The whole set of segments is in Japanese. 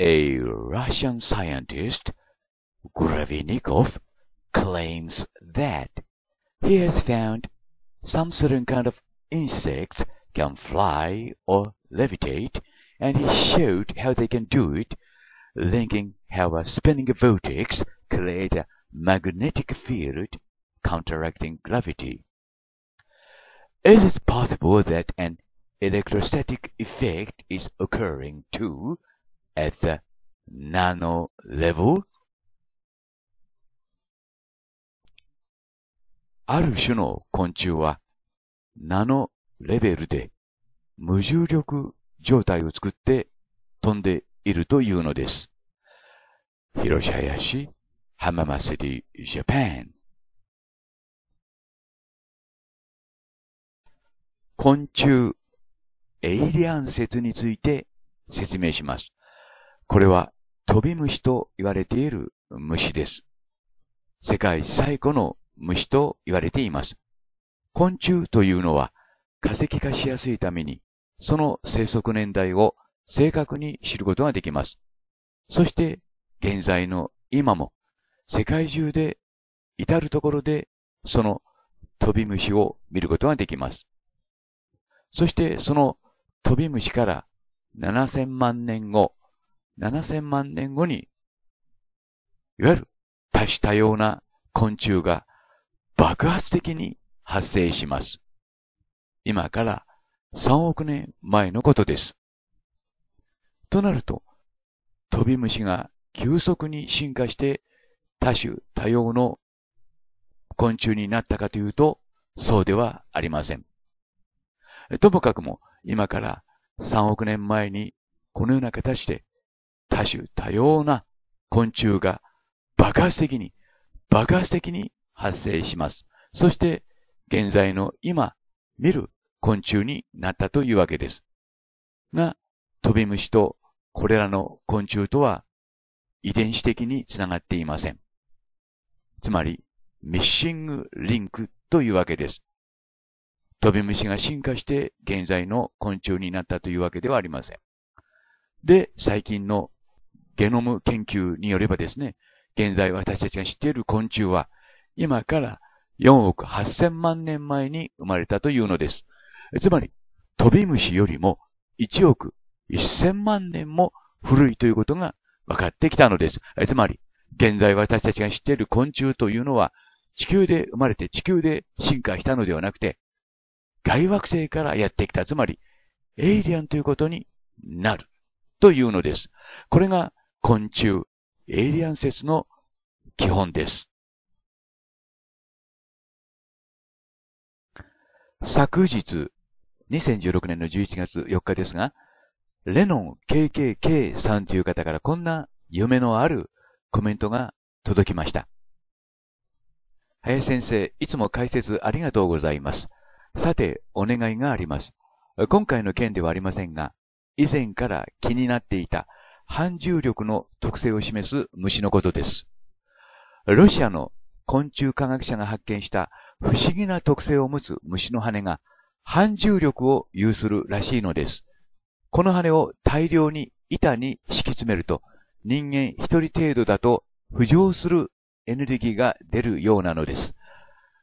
A Russian scientist, Gravinikov, claims that he has found some certain kind of insects can fly or levitate, and he showed how they can do it, linking how a spinning vortex creates a magnetic field counteracting gravity. Is it possible that an electrostatic effect is occurring too, at the nano level ある種の昆虫はナノレベルで無重力状態を作って飛んでいるというのです。広島やし、浜松リジャパン。昆虫、エイリアン説について説明します。これは飛び虫と言われている虫です。世界最古の虫と言われています。昆虫というのは化石化しやすいために、その生息年代を正確に知ることができます。そして、現在の今も、世界中で、至るところで、その飛び虫を見ることができます。そして、その飛び虫から7000万年後、7000万年後に、いわゆる多種多様な昆虫が爆発的に発生します。今から3億年前のことです。となると、飛び虫が急速に進化して多種多様の昆虫になったかというと、そうではありません。ともかくも今から3億年前にこのような形で多種多様な昆虫が爆発的に、爆発的に発生します。そして、現在の今、見る昆虫になったというわけです。が、飛び虫とこれらの昆虫とは遺伝子的につながっていません。つまり、ミッシングリンクというわけです。飛び虫が進化して現在の昆虫になったというわけではありません。で、最近のゲノム研究によればですね、現在私たちが知っている昆虫は、今から4億8000万年前に生まれたというのです。つまり、飛び虫よりも1億1000万年も古いということが分かってきたのです。つまり、現在私たちが知っている昆虫というのは、地球で生まれて地球で進化したのではなくて、外惑星からやってきた、つまり、エイリアンということになるというのです。これが昆虫、エイリアン説の基本です。昨日、2016年の11月4日ですが、レノン KKK さんという方からこんな夢のあるコメントが届きました。林先生、いつも解説ありがとうございます。さて、お願いがあります。今回の件ではありませんが、以前から気になっていた反重力の特性を示す虫のことです。ロシアの昆虫科学者が発見した不思議な特性を持つ虫の羽が反重力を有するらしいのです。この羽を大量に板に敷き詰めると人間一人程度だと浮上するエネルギーが出るようなのです。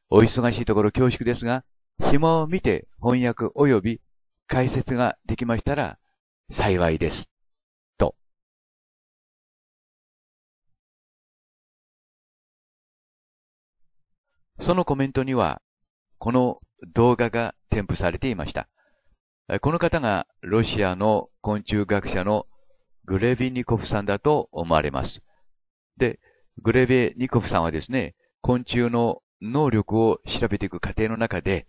お忙しいところ恐縮ですが、暇を見て翻訳及び解説ができましたら幸いです。そのコメントには、この動画が添付されていました。この方がロシアの昆虫学者のグレビニコフさんだと思われます。で、グレビニコフさんはですね、昆虫の能力を調べていく過程の中で、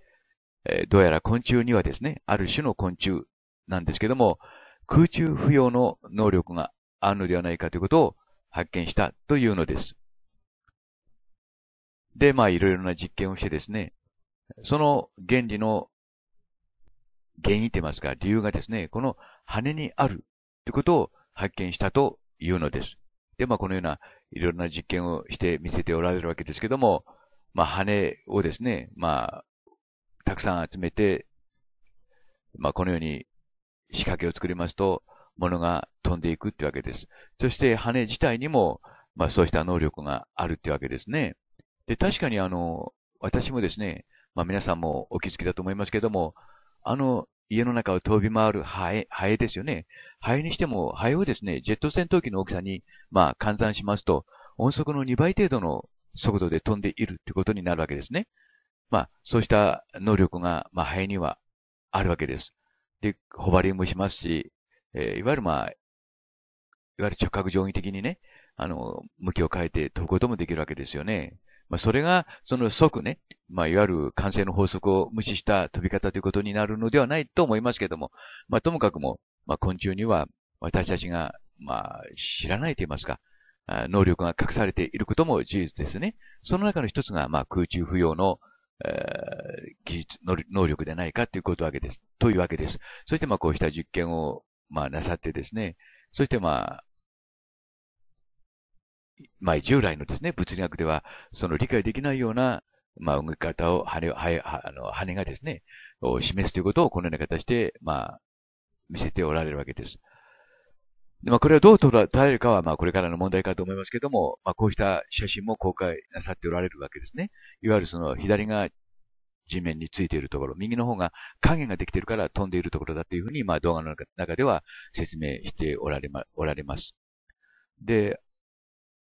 どうやら昆虫にはですね、ある種の昆虫なんですけども、空中浮揚の能力があるのではないかということを発見したというのです。で、まあいろいろな実験をしてですね、その原理の原因と言いますか、理由がですね、この羽にあるということを発見したというのです。で、まあこのようないろいろな実験をして見せておられるわけですけども、まあ羽をですね、まあ、たくさん集めて、まあこのように仕掛けを作りますと、物が飛んでいくってわけです。そして羽自体にも、まあそうした能力があるってわけですね。で、確かにあの、私もですね、まあ皆さんもお気づきだと思いますけども、あの、家の中を飛び回るハエ、ハエですよね。ハエにしても、ハエをですね、ジェット戦闘機の大きさに、まあ、換算しますと、音速の2倍程度の速度で飛んでいるってことになるわけですね。まあ、そうした能力が、まあ、ハエにはあるわけです。で、ホバリングもしますし、えー、いわゆるまあ、いわゆる直角定規的にね、あの、向きを変えて飛ぶこともできるわけですよね。まあ、それが、その即ね、まあ、いわゆる完成の法則を無視した飛び方ということになるのではないと思いますけども、まあ、ともかくも、まあ、昆虫には私たちが、まあ、知らないと言いますか、能力が隠されていることも事実ですね。その中の一つが、まあ、空中浮揚の、えー、技術能力でないかということわけです。というわけです。そして、まあ、こうした実験を、まあ、なさってですね、そして、まあ、まあ、従来のですね、物理学では、その理解できないような、まあ、動き方を、羽羽あの羽がですね、を示すということをこのような形で、まあ、見せておられるわけです。でまあ、これはどう捉えるかは、まあ、これからの問題かと思いますけども、まあ、こうした写真も公開なさっておられるわけですね。いわゆるその左が地面についているところ、右の方が影ができているから飛んでいるところだというふうに、まあ、動画の中では説明しておられま、おられます。で、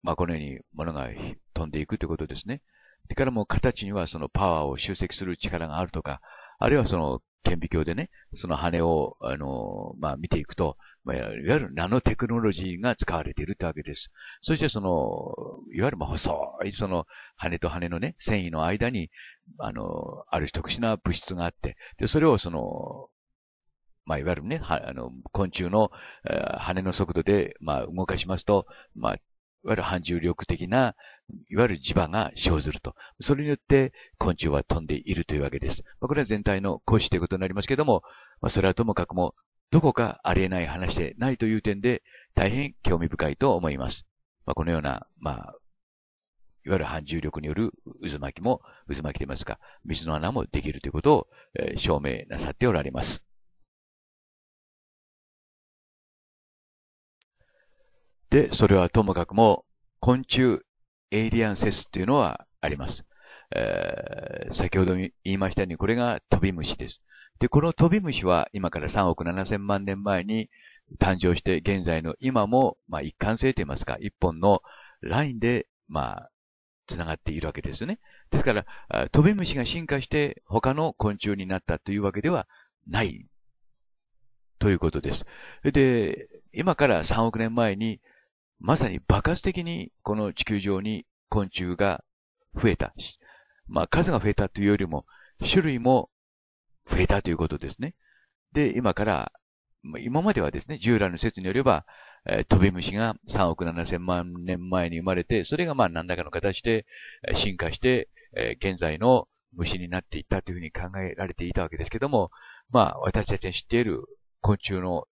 まあ、このように物が飛んでいくということですね。それからも形にはそのパワーを集積する力があるとか、あるいはその顕微鏡でね、その羽を、あの、まあ、見ていくと、まあ、いわゆるナノテクノロジーが使われているってわけです。そしてその、いわゆるまあ細いその羽と羽のね、繊維の間に、あの、ある特殊な物質があって、で、それをその、まあ、いわゆるね、あの、昆虫の、えー、羽の速度で、まあ、動かしますと、まあ、わゆる反重力的な、いわゆる磁場が生ずると。それによって昆虫は飛んでいるというわけです。まあ、これは全体の講師ということになりますけども、まあ、それはともかくも、どこかありえない話でないという点で、大変興味深いと思います。まあ、このような、まあ、いわゆる反重力による渦巻きも、渦巻きと言いますか、水の穴もできるということを、えー、証明なさっておられます。で、それはともかくも、昆虫エイリアンスっていうのはあります。えー、先ほど言いましたように、これが飛び虫です。で、この飛び虫は今から3億7千万年前に誕生して現在の今も、まあ、一貫性と言いますか、一本のラインで、まあ、繋がっているわけですね。ですから、飛び虫が進化して他の昆虫になったというわけではないということです。で、今から3億年前にまさに爆発的にこの地球上に昆虫が増えた。まあ数が増えたというよりも、種類も増えたということですね。で、今から、今まではですね、従来の説によれば、飛び虫が3億7千万年前に生まれて、それがまあ何らかの形で進化して、現在の虫になっていったというふうに考えられていたわけですけども、まあ私たちが知っている昆虫の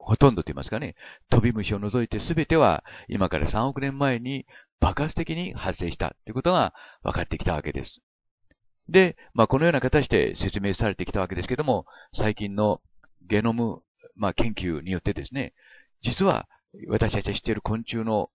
ほとんどと言いますかね、飛び虫を除いて全ては今から3億年前に爆発的に発生したということが分かってきたわけです。で、まあ、このような形で説明されてきたわけですけども、最近のゲノム、まあ、研究によってですね、実は私たちが知っている昆虫の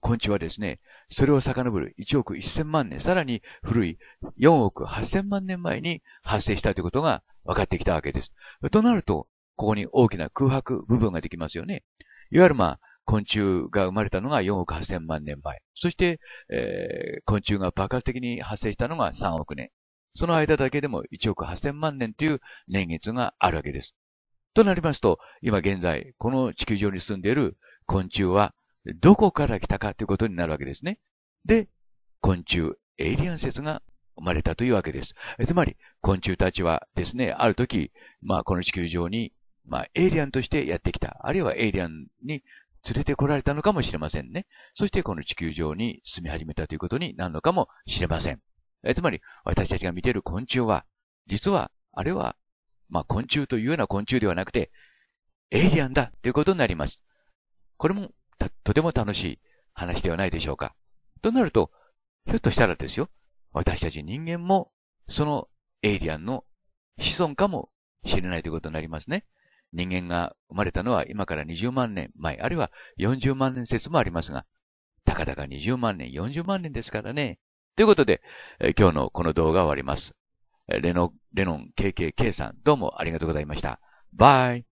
昆虫はですね、それを遡る1億1000万年、さらに古い4億8000万年前に発生したということが分かってきたわけです。となると、ここに大きな空白部分ができますよね。いわゆるまあ、昆虫が生まれたのが4億8000万年前。そして、えー、昆虫が爆発的に発生したのが3億年。その間だけでも1億8000万年という年月があるわけです。となりますと、今現在、この地球上に住んでいる昆虫は、どこから来たかということになるわけですね。で、昆虫、エイリアン説が生まれたというわけです。つまり、昆虫たちはですね、ある時、まあ、この地球上にまあ、エイリアンとしてやってきた。あるいはエイリアンに連れてこられたのかもしれませんね。そしてこの地球上に住み始めたということになるのかもしれません。えつまり、私たちが見ている昆虫は、実は、あれは、まあ、昆虫というような昆虫ではなくて、エイリアンだということになります。これも、とても楽しい話ではないでしょうか。となると、ひょっとしたらですよ、私たち人間も、そのエイリアンの子孫かもしれないということになりますね。人間が生まれたのは今から20万年前、あるいは40万年説もありますが、たかだか20万年、40万年ですからね。ということで、今日のこの動画を終わります。レノ、レノン KKK さん、どうもありがとうございました。バイ